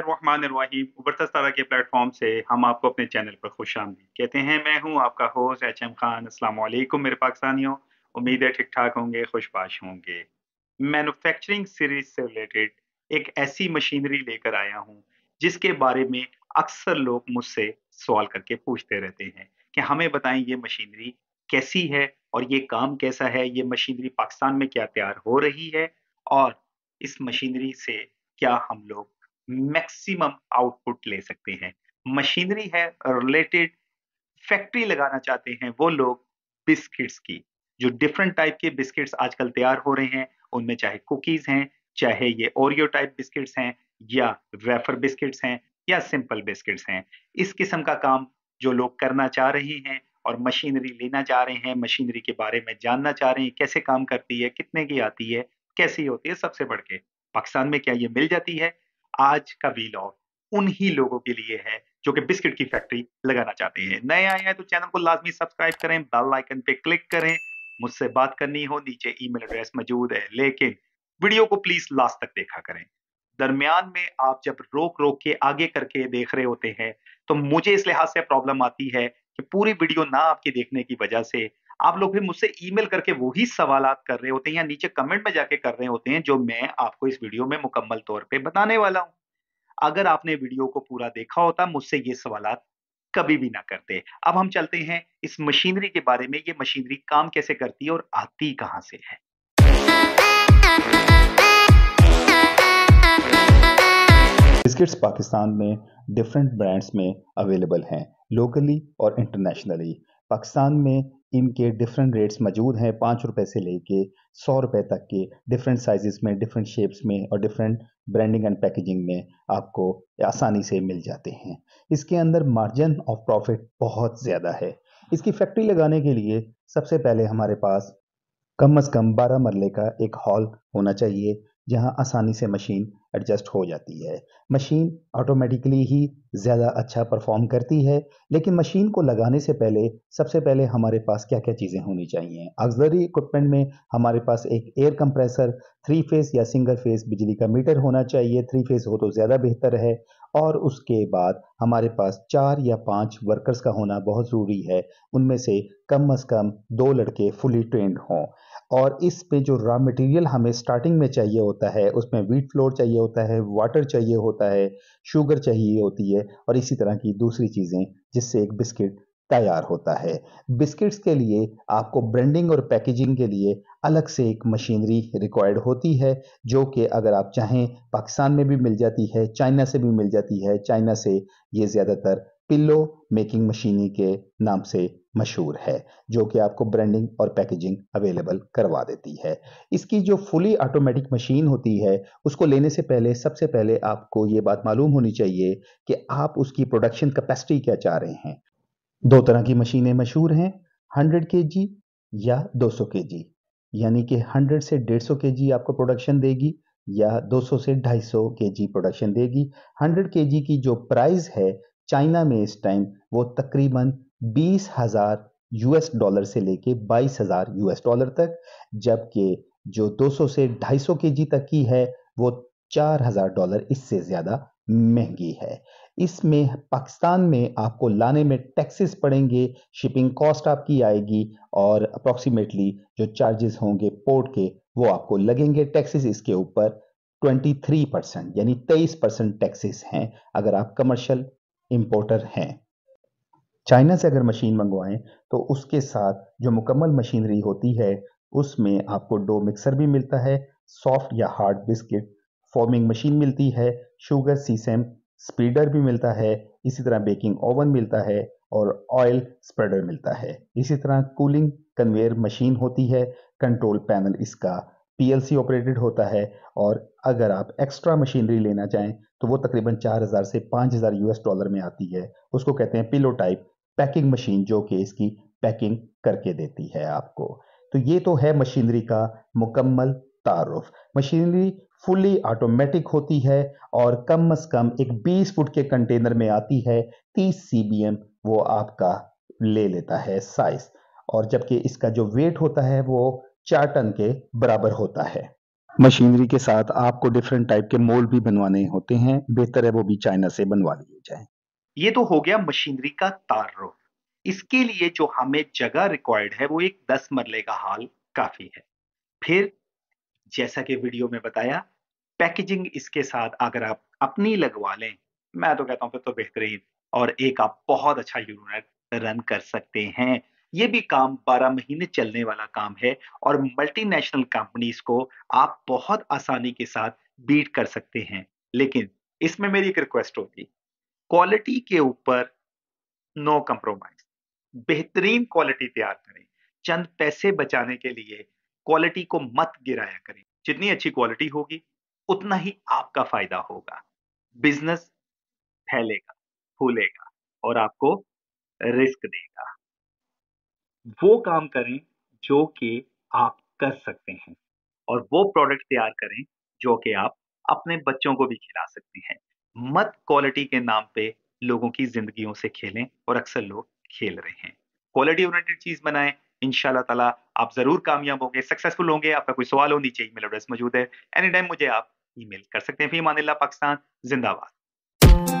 उबरता के प्लेटफॉर्म से हम आपको अपने चैनल पर खुश आमदी कहते हैं मैं हूं आपका host H M Khan Aslam मेरे पाकिस्तानियों उम्मीद है ठीक ठाक होंगे खुशपाश होंगे मैनुफेक्चरिंग सीरीज से रिलेटेड एक ऐसी मशीनरी लेकर आया हूँ जिसके बारे में अक्सर लोग मुझसे सवाल करके पूछते रहते हैं कि हमें बताएं ये मशीनरी कैसी है और ये काम कैसा है ये मशीनरी पाकिस्तान में क्या तैयार हो रही है और इस मशीनरी से क्या हम लोग मैक्सिमम आउटपुट ले सकते हैं मशीनरी है रिलेटेड फैक्ट्री लगाना चाहते हैं वो लोग बिस्किट्स की जो डिफरेंट टाइप के बिस्किट्स आजकल तैयार हो रहे हैं उनमें चाहे कुकीज़ हैं चाहे ये ओरियो टाइप बिस्किट्स हैं या वेफर बिस्किट्स हैं या सिंपल बिस्किट्स हैं इस किस्म का काम जो लोग करना चाह रहे हैं और मशीनरी लेना चाह रहे हैं मशीनरी के बारे में जानना चाह रहे हैं कैसे काम करती है कितने की आती है कैसी होती है सबसे बढ़ के पाकिस्तान में क्या ये मिल जाती है आज का वी लॉग उन्हीं लोगों के लिए है जो कि बिस्किट की फैक्ट्री लगाना चाहते हैं नए आए हैं तो चैनल को लाजमी सब्सक्राइब करें बेल आइकन पे क्लिक करें मुझसे बात करनी हो नीचे ईमेल एड्रेस मौजूद है लेकिन वीडियो को प्लीज लास्ट तक देखा करें दरमियान में आप जब रोक रोक के आगे करके देख रहे होते हैं तो मुझे इस लिहाज से प्रॉब्लम आती है कि पूरी वीडियो ना आपके देखने की वजह से आप लोग भी मुझसे ईमेल करके वही सवाल कर रहे होते हैं या नीचे कमेंट में जाके कर रहे होते हैं जो मैं आपको इस वीडियो में मुकम्मल तौर पर बताने वाला हूँ अगर आपने वीडियो को पूरा देखा होता मुझसे ये सवाल कभी भी ना करते अब हम चलते हैं इस मशीनरी के बारे में ये मशीनरी काम कैसे करती है और आती कहां से है बिस्किट्स पाकिस्तान में डिफरेंट ब्रांड्स में अवेलेबल हैं लोकली और इंटरनेशनली पाकिस्तान में इनके डिफरेंट रेट्स मौजूद हैं पाँच रुपये से लेके सौ रुपये तक के डिफरेंट साइजेस में डिफरेंट शेप्स में और डिफरेंट ब्रांडिंग एंड पैकेजिंग में आपको आसानी से मिल जाते हैं इसके अंदर मार्जिन ऑफ प्रॉफिट बहुत ज़्यादा है इसकी फैक्ट्री लगाने के लिए सबसे पहले हमारे पास कम अज़ कम बारह मरले का एक हॉल होना चाहिए जहां आसानी से मशीन एडजस्ट हो जाती है मशीन ऑटोमेटिकली ही ज़्यादा अच्छा परफॉर्म करती है लेकिन मशीन को लगाने से पहले सबसे पहले हमारे पास क्या क्या चीज़ें होनी चाहिए अक्सरी इक्विपमेंट में हमारे पास एक एयर कंप्रेसर थ्री फेस या सिंगल फेस बिजली का मीटर होना चाहिए थ्री फेस हो तो ज़्यादा बेहतर है और उसके बाद हमारे पास चार या पाँच वर्कर्स का होना बहुत ज़रूरी है उनमें से कम अज़ कम दो लड़के फुली ट्रेंड हों और इस पे जो रॉ मटेरियल हमें स्टार्टिंग में चाहिए होता है उसमें वीट फ्लोर चाहिए होता है वाटर चाहिए होता है शुगर चाहिए होती है और इसी तरह की दूसरी चीज़ें जिससे एक बिस्किट तैयार होता है बिस्किट्स के लिए आपको ब्रांडिंग और पैकेजिंग के लिए अलग से एक मशीनरी रिक्वायर्ड होती है जो कि अगर आप चाहें पाकिस्तान में भी मिल जाती है चाइना से भी मिल जाती है चाइना से ये ज़्यादातर पिल्लो मेकिंग मशीनी के नाम से मशहूर है जो कि आपको ब्रांडिंग और पैकेजिंग अवेलेबल करवा देती है इसकी जो फुली ऑटोमेटिक मशीन होती है उसको लेने से पहले सबसे पहले आपको ये बात मालूम होनी चाहिए कि आप उसकी प्रोडक्शन कैपेसिटी क्या चाह रहे हैं दो तरह की मशीनें मशहूर हैं हंड्रेड के जी या दो सौ के जी यानी कि हंड्रेड से डेढ़ सौ के जी आपको प्रोडक्शन देगी या 200 से 250 जी प्रोडक्शन देगी 100 के की जो प्राइस है चाइना में इस टाइम वो तकरीबन बीस हजार यूएस डॉलर से लेके बाईस हजार यूएस डॉलर तक जबकि जो 200 से 250 जी तक की है वो चार हजार डॉलर इससे ज्यादा महंगी है इसमें पाकिस्तान में आपको लाने में टैक्सेस पड़ेंगे शिपिंग कॉस्ट आपकी आएगी और अप्रोक्सीमेटली जो चार्जेस होंगे पोर्ट के वो आपको लगेंगे टैक्सेस इसके ऊपर 23 परसेंट यानी 23 परसेंट टैक्सेस हैं अगर आप कमर्शियल इंपोर्टर हैं चाइना से अगर मशीन मंगवाएं तो उसके साथ जो मुकम्मल मशीनरी होती है उसमें आपको डो मिक्सर भी मिलता है सॉफ्ट या हार्ड बिस्किट फॉर्मिंग मशीन मिलती है शुगर सीसेम स्पीडर भी मिलता है इसी तरह बेकिंग ओवन मिलता है और ऑयल स्प्रेडर मिलता है इसी तरह कूलिंग कन्वेयर मशीन होती है कंट्रोल पैनल इसका पीएलसी ऑपरेटेड होता है और अगर आप एक्स्ट्रा मशीनरी लेना चाहें तो वो तकरीबन 4000 से 5000 यूएस डॉलर में आती है उसको कहते हैं पिलो टाइप पैकिंग मशीन जो कि इसकी पैकिंग करके देती है आपको तो ये तो है मशीनरी का मुकम्मल तारुफ मशीनरी फुली ऑटोमेटिक होती है और कम से कम एक 20 फुट के कंटेनर में आती है 30 सी वो आपका ले लेता है साइज और जबकि इसका जो वेट होता है वो चार टन के बराबर होता है मशीनरी के साथ आपको डिफरेंट टाइप के मोल्ड भी बनवाने होते हैं बेहतर है वो भी चाइना से बनवा लिए जाए ये तो हो गया मशीनरी का तारुफ इसके लिए जो हमें जगह रिक्वायर्ड है वो एक दस मरले का हाल काफी है फिर जैसा कि वीडियो में बताया पैकेजिंग इसके साथ अगर आप अपनी लगवा लें मैं तो कहता हूं फिर तो बेहतरीन और एक आप बहुत अच्छा यूनिट रन कर सकते हैं ये भी काम 12 महीने चलने वाला काम है और मल्टीनेशनल कंपनीज को आप बहुत आसानी के साथ बीट कर सकते हैं लेकिन इसमें मेरी एक रिक्वेस्ट होगी क्वालिटी के ऊपर नो कंप्रोमाइज बेहतरीन क्वालिटी तैयार करें चंद पैसे बचाने के लिए क्वालिटी को मत गिराया करें जितनी अच्छी क्वालिटी होगी उतना ही आपका फायदा होगा बिजनेस फैलेगा फूलेगा और आपको रिस्क देगा वो काम करें जो कि आप कर सकते हैं और वो प्रोडक्ट तैयार करें जो कि आप अपने बच्चों को भी खिला सकते हैं मत क्वालिटी के नाम पे लोगों की जिंदगियों से खेलें और अक्सर लोग खेल रहे हैं क्वालिटी ओरिएंटेड चीज बनाएं इनशाला ताला आप जरूर कामयाब होंगे सक्सेसफुल होंगे आपका कोई सवाल हो नीचे ईमेल एड्रेस मौजूद है एनी टाइम मुझे आप ईमेल कर सकते हैं फीमान पाकिस्तान जिंदाबाद